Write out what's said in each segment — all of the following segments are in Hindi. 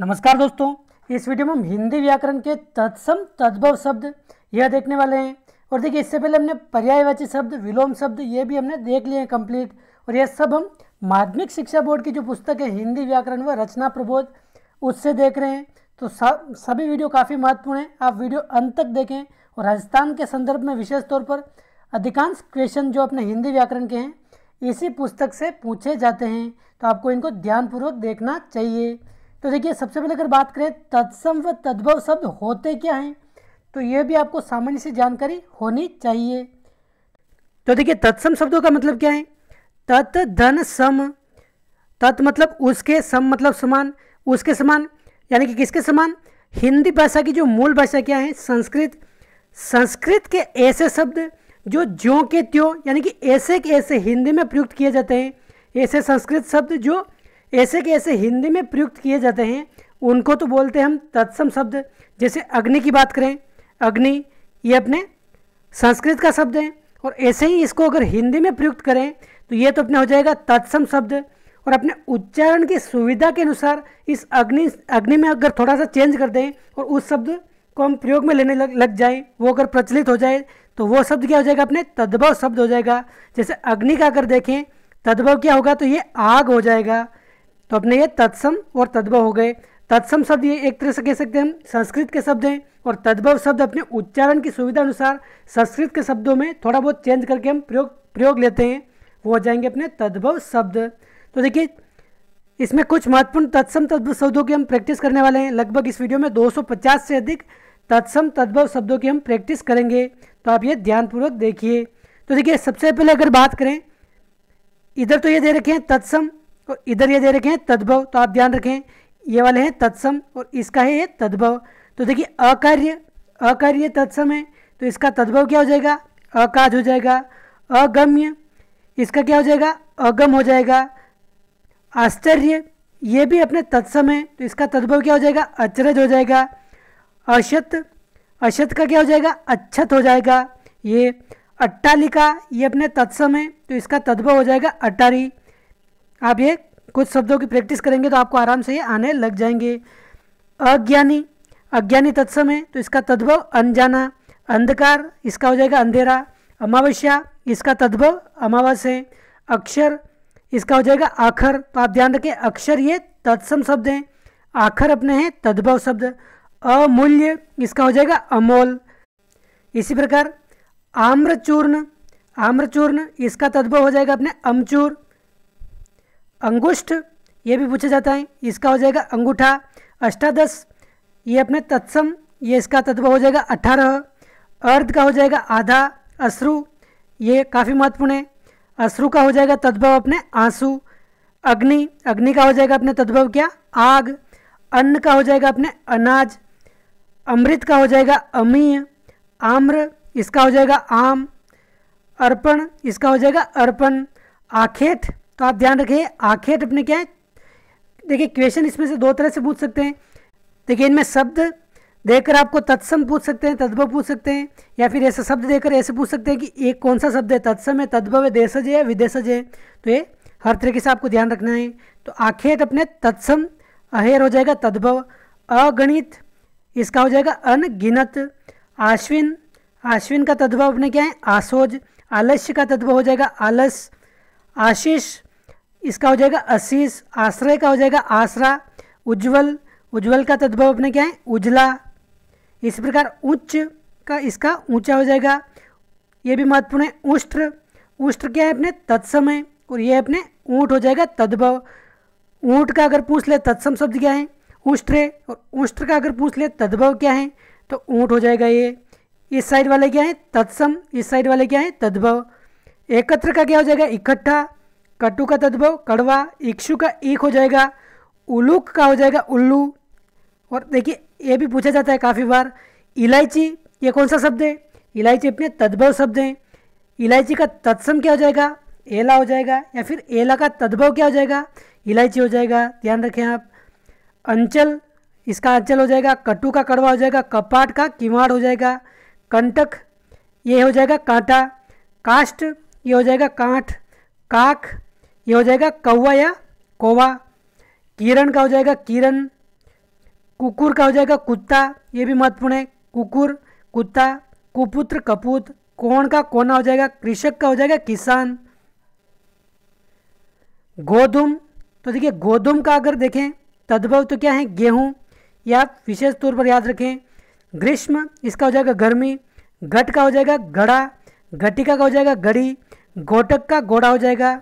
नमस्कार दोस्तों इस वीडियो में हम हिंदी व्याकरण के तत्सम तद्भव शब्द यह देखने वाले हैं और देखिए इससे पहले हमने पर्यायवाची शब्द विलोम शब्द ये भी हमने देख लिए हैं कंप्लीट और यह सब हम माध्यमिक शिक्षा बोर्ड की जो पुस्तक है हिंदी व्याकरण व रचना प्रबोध उससे देख रहे हैं तो सभी वीडियो काफ़ी महत्वपूर्ण है आप वीडियो अंत तक देखें और राजस्थान के संदर्भ में विशेष तौर पर अधिकांश क्वेश्चन जो अपने हिंदी व्याकरण के हैं इसी पुस्तक से पूछे जाते हैं तो आपको इनको ध्यानपूर्वक देखना चाहिए तो देखिए सबसे पहले अगर बात करें तत्सम व तद्भव शब्द होते क्या हैं तो ये भी आपको सामान्य से जानकारी होनी चाहिए तो देखिए तत्सम शब्दों का मतलब क्या है तत् धन सम तत् मतलब उसके सम मतलब समान उसके समान यानी कि किसके समान हिंदी भाषा की जो मूल भाषा क्या है संस्कृत संस्कृत के ऐसे शब्द जो ज्यों के त्यों यानी कि ऐसे के ऐसे हिंदी में प्रयुक्त किए जाते हैं ऐसे संस्कृत शब्द जो ऐसे के ऐसे हिंदी में प्रयुक्त किए जाते हैं उनको तो बोलते हैं हम तत्सम शब्द जैसे अग्नि की बात करें अग्नि ये अपने संस्कृत का शब्द है और ऐसे ही इसको अगर हिंदी में प्रयुक्त करें तो ये तो अपने हो जाएगा तत्सम शब्द और अपने उच्चारण की सुविधा के अनुसार इस अग्नि अग्नि में अगर थोड़ा सा चेंज कर दें और उस शब्द को हम प्रयोग में लेने लग लग जाए वो अगर प्रचलित हो जाए तो वो शब्द क्या हो जाएगा अपने तद्भव शब्द हो जाएगा जैसे अग्नि का अगर देखें तद्भव क्या होगा तो ये आग हो जाएगा तो अपने ये तत्सम और तद्भव हो गए तत्सम शब्द ये एक तरह से कह सकते हैं हम संस्कृत के शब्द हैं और तद्भव शब्द अपने उच्चारण की सुविधा अनुसार संस्कृत के शब्दों में थोड़ा बहुत चेंज करके हम प्रयोग प्रयोग लेते हैं वो हो जाएंगे अपने तद्भव शब्द तो देखिए इसमें कुछ महत्वपूर्ण तत्सम तद्भव शब्दों की हम प्रैक्टिस करने वाले हैं लगभग इस वीडियो में 250 से अधिक तत्सम तद्भव शब्दों की हम प्रैक्टिस करेंगे तो आप ये ध्यानपूर्वक देखिए तो देखिए सबसे पहले अगर बात करें इधर तो ये दे रखे हैं तत्सम और इधर ये दे रखे हैं तद्भव तो आप ध्यान रखें ये वाले हैं तत्सम और इसका है तद्भव तो देखिए अकार्य अकार्य तत्सम है तो इसका तद्भव क्या हो जाएगा अकाज हो जाएगा अगम्य इसका क्या हो जाएगा अगम हो जाएगा आश्चर्य ये भी अपने तत्सम है तो इसका तद्भव क्या हो जाएगा अचरज हो जाएगा अशत अशत का क्या हो जाएगा अच्छत हो जाएगा ये अट्टालिका ये अपने तत्सम है तो इसका तद्भव हो जाएगा अटारी आप ये कुछ शब्दों की प्रैक्टिस करेंगे तो आपको आराम से ये आने लग जाएंगे अज्ञानी अज्ञानी तत्सम है तो इसका तद्भव अनजाना अंधकार इसका हो जाएगा अंधेरा अमावस्या इसका तद्भव अमावस है अक्षर इसका हो जाएगा आखर तो आप ध्यान रखें अक्षर ये तत्सम शब्द हैं आखर अपने हैं तद्भव शब्द अमूल्य इसका हो जाएगा अमोल इसी प्रकार आम्रचूर्ण आम्रचूर्ण इसका तद्भव हो जाएगा अपने अमचूर अंगुष्ठ ये भी पूछा जाता है इसका हो जाएगा अंगूठा अष्टादश ये अपने तत्सम ये इसका तत्व हो जाएगा अठारह अर्ध का हो जाएगा आधा अश्रु ये काफ़ी महत्वपूर्ण है अश्रु का हो जाएगा तद्भव अपने आंसू अग्नि अग्नि का हो जाएगा अपने तद्भव क्या आग अन्न का हो जाएगा अपने अनाज अमृत का हो जाएगा अमीय आम्र इसका हो जाएगा आम अर्पण इसका हो जाएगा अर्पण आखेट तो आप ध्यान रखें आखिर अपने क्या है देखिए क्वेश्चन इसमें से दो तरह से पूछ सकते हैं देखिए इनमें शब्द देखकर आपको तत्सम पूछ सकते हैं तद्भव पूछ सकते हैं या फिर ऐसा शब्द देकर ऐसे पूछ सकते हैं कि एक कौन सा शब्द है तत्सम है तद्भव है देशज है विदेशज है तो ये हर तरीके से आपको ध्यान रखना है तो आखेट अपने तत्सम अहेर हो जाएगा तद्भव अगणित इसका हो जाएगा अनगिनत आश्विन आश्विन का तद्भव अपने क्या है आसोज आलस्य का तद्भव हो जाएगा आलस्य आशीष इसका हो जाएगा आशीष आश्रय का हो जाएगा आसरा उज्जवल उज्जवल का तद्भव अपने क्या है उजला इस प्रकार उच्च का इसका ऊंचा हो जाएगा ये भी महत्वपूर्ण है उष्ट्र उष्ट्र क्या है अपने तत्समय और ये अपने ऊँट हो जाएगा तद्भव ऊँट का अगर पूछ ले तत्सम शब्द क्या है उष्ट्र और उष्ट्र का अगर पूछ ले तद्भव क्या है तो ऊँट हो जाएगा ये इस साइड वाले क्या है तत्सम इस साइड वाले क्या है तद्भव एकत्र का क्या हो जाएगा इकट्ठा कटु का तद्भव कड़वा इक्षु का एक हो जाएगा उलूक का हो जाएगा उल्लू और देखिए ये भी पूछा जाता है काफ़ी बार इलायची ये कौन सा शब्द है इलायची अपने तद्भव शब्द हैं इलायची का तत्सम क्या हो जाएगा एला हो जाएगा या फिर एला का तद्भव क्या हो जाएगा इलायची हो जाएगा ध्यान रखें आप अंचल इसका अंचल हो जाएगा कटु का कड़वा हो जाएगा कपाट का किवाड़ हो जाएगा कंटक ये हो जाएगा कांटा काष्ट ये हो जाएगा कांठ काक ये हो जाएगा कौवा या कोवा किरण का हो जाएगा किरण कुकुर का हो जाएगा कुत्ता ये भी महत्वपूर्ण है कुकुर कुत्ता कुपुत्र कपूत कोण का कोना हो जाएगा कृषक का हो जाएगा किसान गोधूम तो देखिए गोधूम का अगर देखें तद्भव तो क्या है गेहूँ या आप विशेष तौर पर याद रखें ग्रीष्म इसका हो जाएगा गर्मी घट का हो जाएगा घड़ा घटिका का हो जाएगा घड़ी घोटक का घोड़ा हो जाएगा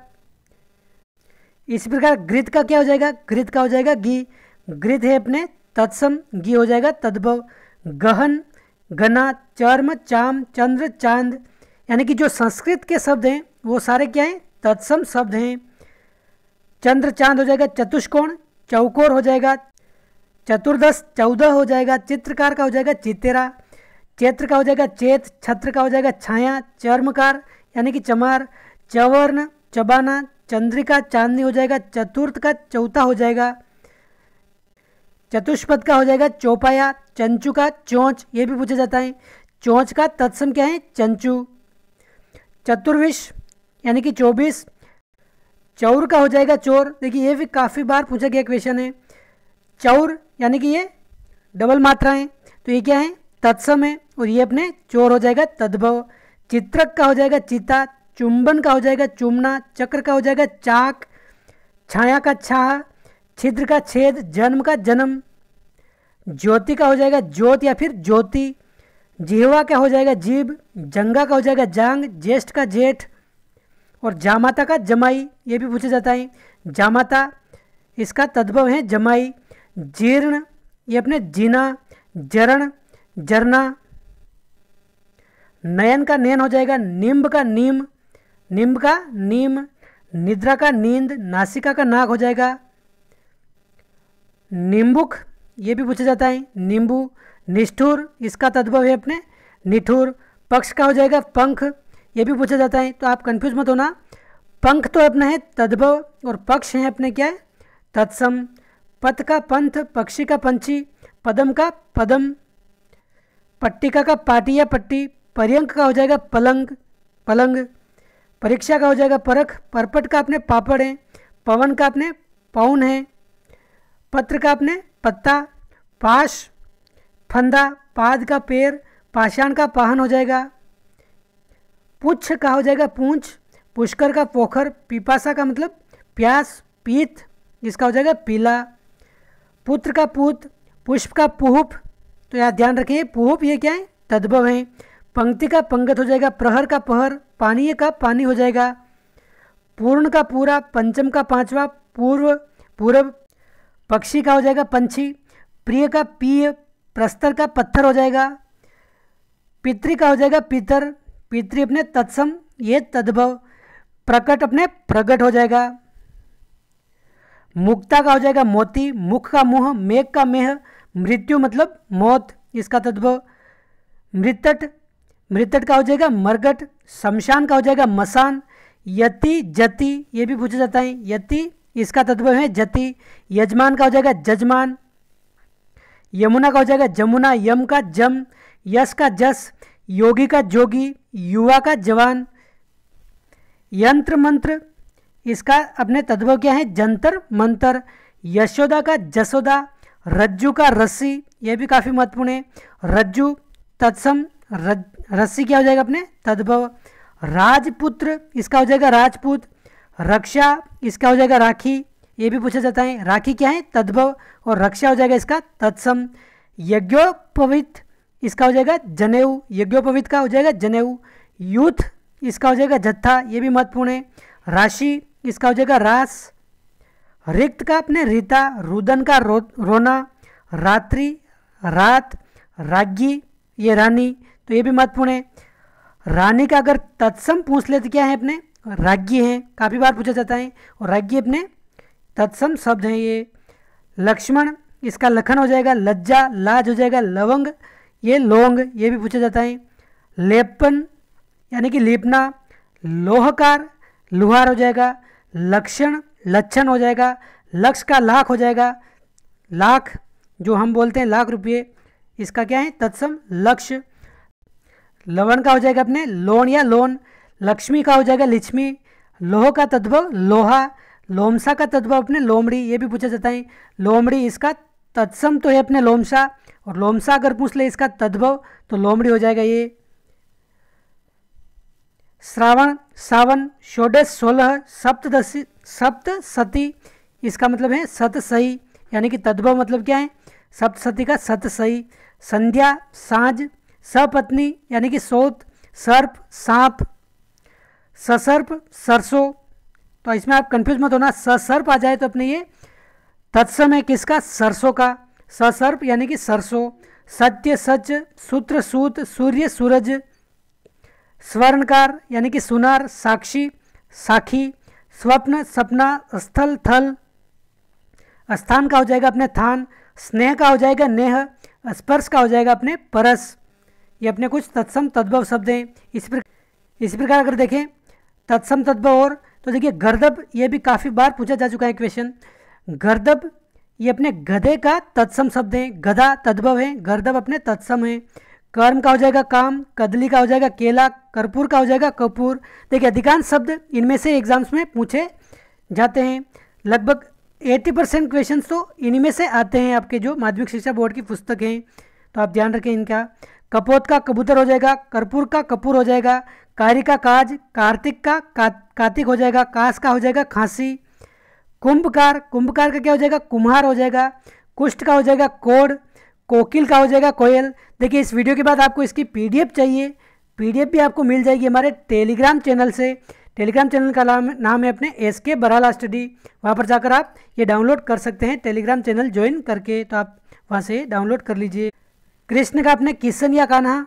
इसी प्रकार गृत का क्या हो जाएगा गृत का हो जाएगा घी गृत है अपने तत्सम घी हो जाएगा तद्भव गहन घना चर्म चाम चंद्र चांद यानी कि जो संस्कृत के शब्द हैं वो सारे क्या हैं तत्सम शब्द हैं चंद्र चांद हो जाएगा चतुष्कोण चौकोर हो जाएगा चतुर्दश चौदह हो जाएगा चित्रकार का हो जाएगा चितेरा चैत्र का हो जाएगा चेत छत्र का हो जाएगा छाया चर्मकार यानी कि चमार चवर्ण चबाना चंद्रिका चांदनी हो जाएगा चतुर्थ का चौथा हो जाएगा चतुष्पद का हो जाएगा चौपाया चंचू का चौंच ये भी पूछा जाता है चौंच का तत्सम क्या है चंचु चतुर्विश यानी कि चौबीस चौर का हो जाएगा चोर देखिए ये भी काफ़ी बार पूछा गया क्वेश्चन है चौर यानी कि ये डबल मात्रा है तो ये क्या है तत्सम है और ये अपने चोर हो जाएगा तद्भव चित्रक का हो जाएगा चिता चुंबन का हो जाएगा चुमना चक्र का हो जाएगा चाक छाया का छा छिद्र का छेद जन्म का जन्म ज्योति का हो जाएगा ज्योत या फिर ज्योति जिहवा का हो जाएगा जीव जंगा का हो जाएगा जांग ज्येष्ठ का जेठ और जामाता का जमाई ये भी पूछा जाता है जामाता इसका तद्भव है जमाई जीर्ण ये अपने जीना जरण जरना नयन का नयन हो जाएगा निम्ब का नीम निम्ब का नीम निद्रा का नींद नासिका का नाग हो जाएगा निम्बुक ये भी पूछा जाता है नींबू निष्ठुर इसका तद्भव है अपने निठुर पक्ष का हो जाएगा पंख ये भी पूछा जाता है तो आप कंफ्यूज मत होना पंख तो अपना है तद्भव और पक्ष है अपने क्या है तत्सम पथ का पंथ पक्षी का पंछी पदम का पदम पट्टिका का पाटी या पट्टी पर्यंक का हो जाएगा पलंग पलंग परीक्षा का हो जाएगा परख परपट का अपने पापड़ है पवन का अपने पौन है पत्र का अपने पत्ता पाश फंदा पाद का पेड़ पाषाण का पाहन हो जाएगा पुच्छ का हो जाएगा पूंछ पुष्कर का पोखर पिपासा का मतलब प्यास पीत जिसका हो जाएगा पीला पुत्र का पुत पुष्प का पुहप तो यहाँ ध्यान रखिए पुहप ये क्या है तद्भव है पंक्ति का पंगत हो जाएगा प्रहर का पहर पानी का पानी हो जाएगा पूर्ण का पूरा पंचम का पांचवा पूर्व पूर्व पक्षी का हो जाएगा पंछी प्रिय का पिय प्रस्तर का पत्थर हो जाएगा पितृ का हो जाएगा पितर पितृ अपने तत्सम ये तद्भव प्रकट अपने प्रकट हो जाएगा मुक्ता का हो जाएगा मोती मुख का मुह मेघ का मेह मृत्यु मतलब मौत इसका तद्भव मृतट मृतट का हो जाएगा मरगट शमशान का हो जाएगा मसान यति जति ये भी पूछा जाता है यति इसका तत्व है जति यजमान का हो जाएगा जजमान यमुना का हो जाएगा जमुना यम का जम यश का जस योगी का जोगी युवा का जवान यंत्र मंत्र इसका अपने तत्व क्या है जंतर मंत्र यशोदा का जसोदा रज्जू का रस्सी यह भी काफ़ी महत्वपूर्ण है रज्जू तत्सम रज रस्सी क्या हो जाएगा अपने तद्भव राजपुत्र इसका हो जाएगा राजपूत रक्षा इसका हो जाएगा राखी ये भी पूछा जाता है राखी क्या है तद्भव और रक्षा हो जाएगा इसका तत्सम यज्ञोपवित इसका हो जाएगा जनेऊ यज्ञोपवित का हो जाएगा जनेऊ यूथ इसका हो जाएगा जत्था ये भी महत्वपूर्ण है राशि इसका हो जाएगा रास रिक्त का अपने रीता रुदन का रो, रोना रात्रि रात राज्ञी ये रानी तो ये भी महत्वपूर्ण है रानी का अगर तत्सम पूछ ले तो क्या है अपने राज्य हैं काफ़ी बार पूछा जाता है और राज्य अपने तत्सम शब्द हैं ये लक्ष्मण इसका लखन हो जाएगा लज्जा लाज हो जाएगा लवंग ये लोंग ये भी पूछा जाता है लेपन यानी कि लेपना लोहकार लुहार हो जाएगा लक्षण लक्षण हो जाएगा लक्ष्य का लाख हो जाएगा लाख जो हम बोलते हैं लाख रुपये इसका क्या है तत्सम लक्ष्य लवण का हो जाएगा अपने लोन या लोन लक्ष्मी का हो जाएगा लक्ष्मी लोह का तत्व लोहा लोमसा का तत्व अपने लोमड़ी ये भी पूछा जाता है लोमड़ी इसका तत्सम तो है अपने लोमसा और लोमसा अगर पूछ ले इसका तद्भव तो लोमड़ी हो जाएगा ये श्रावण सावन षोडश सोलह सप्तशी सप्त सती इसका मतलब है सतसही यानी कि तद्भव मतलब क्या है सती का सतसही संध्या साँझ सपत्नी यानी कि सोत सर्प सांप ससर्प सरसों तो इसमें आप कंफ्यूज मत होना ससर्प आ जाए तो अपने ये तत्सम है किसका सरसों का ससर्प यानी कि सरसों सत्य सच सूत्र सूत सूर्य सूरज स्वर्णकार यानी कि सुनार साक्षी साखी स्वप्न सपना स्थल थल स्थान का हो जाएगा अपने थान स्नेह का हो जाएगा नेह स्पर्श का हो जाएगा अपने परस ये अपने कुछ तत्सम तद्भव शब्द हैं इस पर इसी प्रकार अगर देखें तत्सम तद्भव और तो देखिए गर्दब ये भी काफ़ी बार पूछा जा चुका है क्वेश्चन गर्दब ये अपने गधे का तत्सम शब्द है गधा तद्भव है गर्दब अपने तत्सम है कर्म का हो जाएगा काम कदली का हो जाएगा केला कर्पूर का हो जाएगा कपूर देखिए अधिकांश शब्द इनमें से एग्जाम्स में पूछे जाते हैं लगभग 80 परसेंट क्वेश्चन तो इनमें से आते हैं आपके जो माध्यमिक शिक्षा बोर्ड की पुस्तक हैं तो आप ध्यान रखें इनका कपोत का कबूतर हो जाएगा कर्पूर का कपूर हो जाएगा कारी का काज कार्तिक का कार्तिक हो जाएगा कास का हो जाएगा खांसी कुंभकार कुंभकार का क्या हो जाएगा कुम्हार हो जाएगा कुष्ठ का हो जाएगा कोड कोकिल का हो जाएगा कोयल देखिए इस वीडियो के बाद आपको इसकी पीडीएफ चाहिए पीडीएफ भी आपको मिल जाएगी हमारे टेलीग्राम चैनल से टेलीग्राम चैनल का नाम नाम है अपने एस के बराला स्टडी वहाँ पर जाकर आप ये डाउनलोड कर सकते हैं टेलीग्राम चैनल ज्वाइन करके तो आप वहाँ से डाउनलोड कर लीजिए कृष्ण का अपने किशन या कान्हा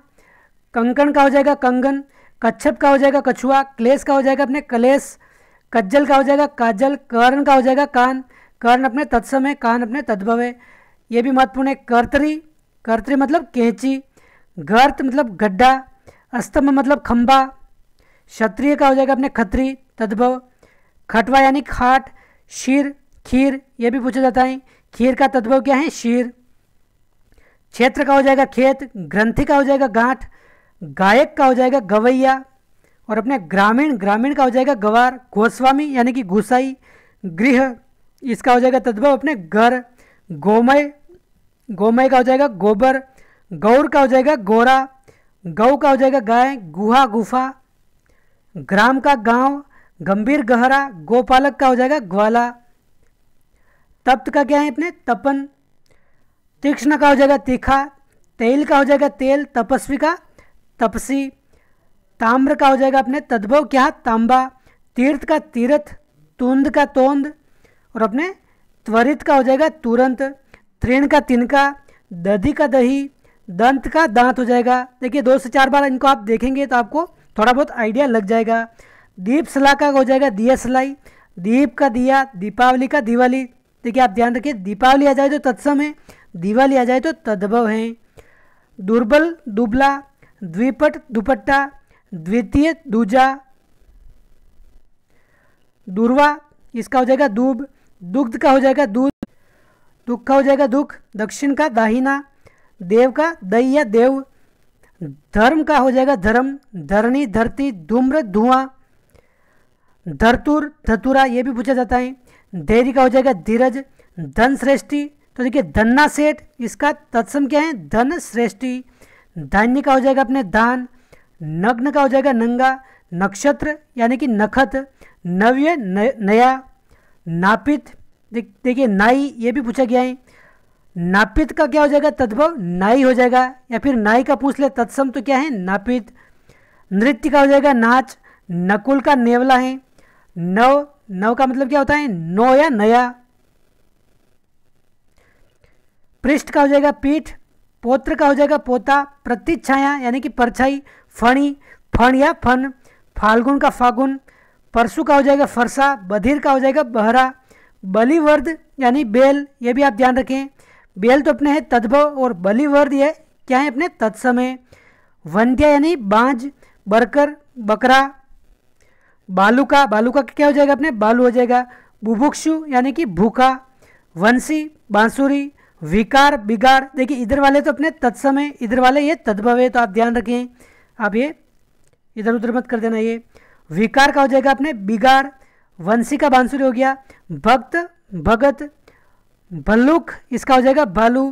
कंकण का हो जाएगा कंगन कच्छप का हो जाएगा कछुआ क्लेश का हो जाएगा अपने कलेश कज्जल का हो जाएगा काजल कर्ण का हो जाएगा कान कर्ण अपने तत्सम है कान अपने तद्भव है ये भी महत्वपूर्ण है कर्तरी कर्तरी मतलब कैंची गर्त मतलब गड्ढा अस्तम्भ मतलब खंबा क्षत्रिय का हो जाएगा अपने खत्री तद्भव खटवा यानी खाट शीर खीर ये भी पूछा जाता है खीर का तद्भव क्या है शीर क्षेत्र का हो जाएगा खेत ग्रंथि का हो जाएगा गांठ गायक का हो जाएगा गवैया और अपने ग्रामीण ग्रामीण का हो जाएगा गवार गोस्वामी यानी कि गुसाई गृह इसका हो जाएगा तद्भव अपने घर गोमय गोमय का हो जाएगा गोबर गौर का हो जाएगा गोरा गौ का हो जाएगा गाय गुहा गुफा ग्राम का गांव गंभीर गहरा गोपालक का हो जाएगा ग्वाला तप्त का क्या है अपने तपन तीक्ष्ण का हो जाएगा तीखा तेल का हो जाएगा तेल तपस्वी का तपसी ताम्र का हो जाएगा अपने तद्भव क्या तांबा तीर्थ का तीर्थ तुंद का तोंद और अपने त्वरित का हो जाएगा तुरंत तृण का तिनका दधी का दही दंत का दांत हो जाएगा देखिए दो से चार बार इनको आप देखेंगे तो आपको थोड़ा बहुत आइडिया लग जाएगा दीप सलाह का हो जाएगा दिया सलाई दीप का दिया दीपावली का दिवाली देखिए आप ध्यान रखिए दीपावली आ जाए तो तत्सम है दिवाली आ जाए तो तद्भव है दुर्बल दुबला द्विपट दुपट्टा द्वितीय दूजा दुर्वा इसका हो जाएगा दूब दुग्ध का हो जाएगा दूध दुख का हो जाएगा दुख दक्षिण का दाहिना देव का दई या देव धर्म का हो जाएगा धर्म धरणी धरती धूम्र धुआं धरतुर धतुरा ये भी पूछा जाता है धैर्य का हो जाएगा धीरज धन श्रेष्ठी तो देखिए धन्ना सेठ इसका तत्सम क्या है धन श्रेष्ठि धान्य का हो जाएगा अपने दान नग्न का हो जाएगा नंगा नक्षत्र यानी कि नखत नव्य न, नया नापित देखिए नाई ये भी पूछा गया है नापित का क्या हो जाएगा तद्भव नाई हो जाएगा या फिर नाई का पूछ ले तत्सम तो क्या है नापित नृत्य का हो जाएगा नाच नकुल का नेवला है नव नव का मतलब क्या होता है नौ या नया पृष्ठ का हो जाएगा पीठ पोत्र का हो जाएगा पोता प्रतिच्छाया यानी कि परछाई फणी फण या फन फाल्गुन का फागुन परसु का हो जाएगा फरसा बधिर का हो जाएगा बहरा बलिवर्द यानी बेल ये भी आप ध्यान रखें बेल तो अपने हैं तद्भव और बलिवर्द ये क्या है अपने तत्समय वंध्या यानी बांज बरकर बकरा बालुका बालुका क्या हो जाएगा अपने बालू हो जाएगा बुभुक्षु यानी कि भूखा वंशी बांसुरी विकार बिगाड़ देखिए इधर वाले तो अपने तत्सम है इधर वाले ये तद्भव है तो आप ध्यान रखें आप ये इधर उधर मत कर देना ये विकार का हो जाएगा अपने बिगाड़ वंशी का बांसुरी हो गया भक्त भगत भल्लुक इसका हो जाएगा भालू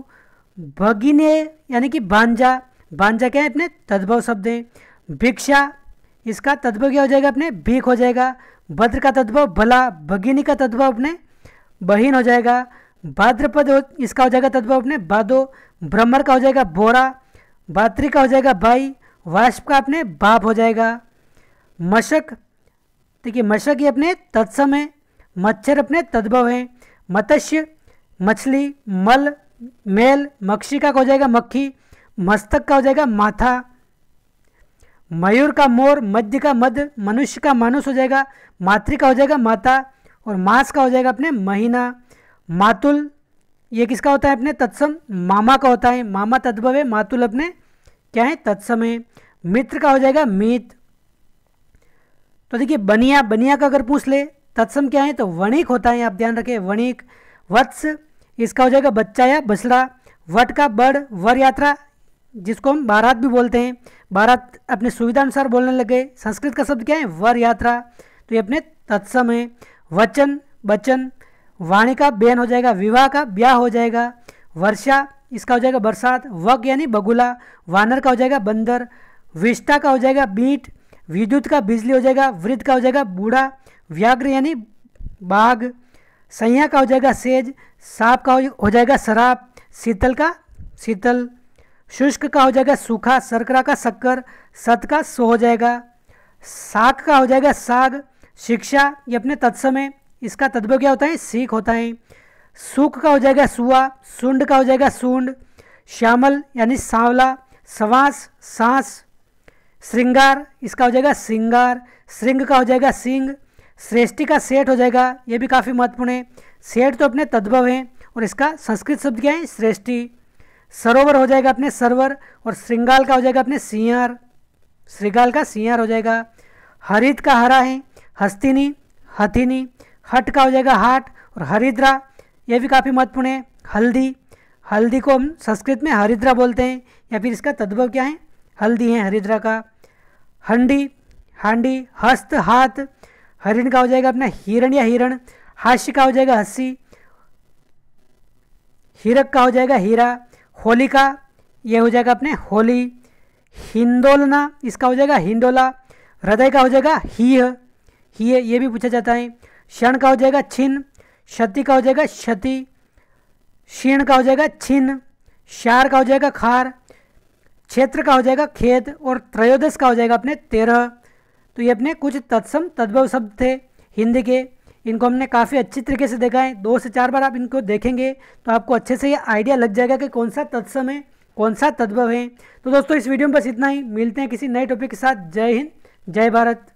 भगिने यानी कि बांजा बांजा क्या है अपने तद्भव शब्द है भिक्षा इसका तद्भव क्या हो जाएगा अपने भीख हो जाएगा भद्र का तद्भव भला भगिनी का तद्भव अपने बहीन हो जाएगा भाद्रपद इसका हो जाएगा तद्भव अपने भादो भ्रमर का हो जाएगा बोरा भात्री का हो जाएगा भाई वाष्प का अपने बाप हो जाएगा मशक देखिए मशक ये अपने तत्सम है मच्छर अपने तद्भव है मत्स्य मछली मल मेल मक्षी का हो जाएगा मक्खी मस्तक का हो जाएगा माथा मयूर का मोर मध्य का मध मनुष्य का मानुष हो जाएगा मातृ का हो जाएगा माता और मास का हो जाएगा अपने महीना मातुल ये किसका होता है अपने तत्सम मामा का होता है मामा तद्भव है मातुल अपने क्या है तत्सम है मित्र का हो जाएगा मित तो देखिए बनिया बनिया का अगर पूछ ले तत्सम क्या है तो वणिक होता है आप ध्यान रखें वणिक वत्स इसका हो जाएगा बच्चा या बछड़ा वट का बड़ वर यात्रा जिसको हम बारात भी बोलते हैं बारात अपने सुविधा अनुसार बोलने लगे संस्कृत का शब्द क्या है वर यात्रा तो ये अपने तत्सम है वचन बचन वाणी का बेन हो जाएगा विवाह का ब्याह हो जाएगा वर्षा इसका हो जाएगा बरसात वक यानी बगुला वानर का हो जाएगा बंदर विष्टा का हो जाएगा बीट विद्युत का बिजली हो जाएगा वृद्ध का हो जाएगा बूढ़ा व्याघ्र यानी बाघ संया का हो जाएगा सेज सांप का हो जाएगा शराब शीतल का शीतल शुष्क का हो जाएगा सूखा सरकरा का शक्कर सत का सो हो जाएगा साग का हो जाएगा साग शिक्षा ये अपने तत्समय इसका तत्व क्या होता है सीख होता है सूख का हो जाएगा सुआ सुंड का हो जाएगा सूंड श्यामल यानी सांवला सवास सांस श्रृंगार इसका हो जाएगा श्रृंगार श्रृंग का हो जाएगा सिंग श्रेष्ठी का सेठ हो जाएगा ये भी काफ़ी महत्वपूर्ण है सेठ तो अपने तद्भव हैं और इसका संस्कृत शब्द क्या है श्रेष्ठी सरोवर हो जाएगा अपने सरोवर और श्रृंगाल का हो जाएगा अपने सियार श्रृंगाल का सियार हो जाएगा हरित का हरा है हस्तिनी हथिनी हट का हो जाएगा हाट और हरिद्रा यह भी काफ़ी महत्वपूर्ण है हल्दी हल्दी को हम संस्कृत में हरिद्रा बोलते हैं या फिर इसका तद्भव क्या है हल्दी है हरिद्रा का हंडी हांडी हस्त हाथ हरिण का हो जाएगा अपना हिरण या हिरण हास्य का हो जाएगा हस्सी हीरक का हो जाएगा हीरा होली का ये हो जाएगा अपने होली हिंदोलना इसका हो जाएगा हिंडोला हृदय का हो जाएगा ही ही ये भी पूछा जाता है क्षण का हो जाएगा छिन्न क्षति का हो जाएगा क्षति क्षीण का हो जाएगा छिन्न क्षार का हो जाएगा खार क्षेत्र का हो जाएगा खेत और त्रयोदश का हो जाएगा अपने तेरह तो ये अपने कुछ तत्सम तद्भव शब्द थे हिंदी के इनको हमने काफ़ी अच्छी तरीके से देखा है दो से चार बार आप इनको देखेंगे तो आपको अच्छे से ये आइडिया लग जाएगा कि कौन सा तत्सम है कौन सा तद्भव है तो दोस्तों इस वीडियो में बस इतना ही मिलते हैं किसी नए टॉपिक के साथ जय हिंद जय भारत